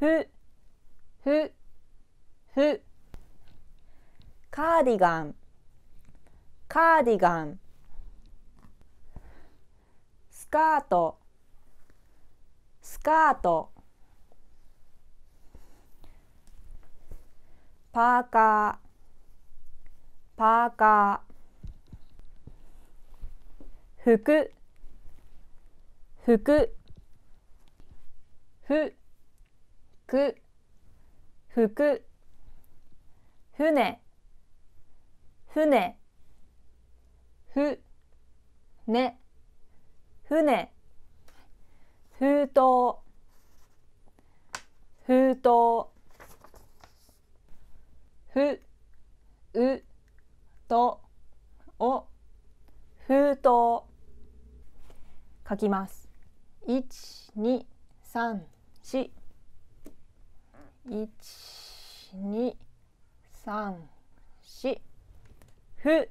ふふふカーディガンカーディガンスカートスカートパーカーパーカー服服ふく、ふ船、船、ふ、ね、船、封筒、封筒、ふ、う、と、を、封筒、書きます。1、2、3、4、12345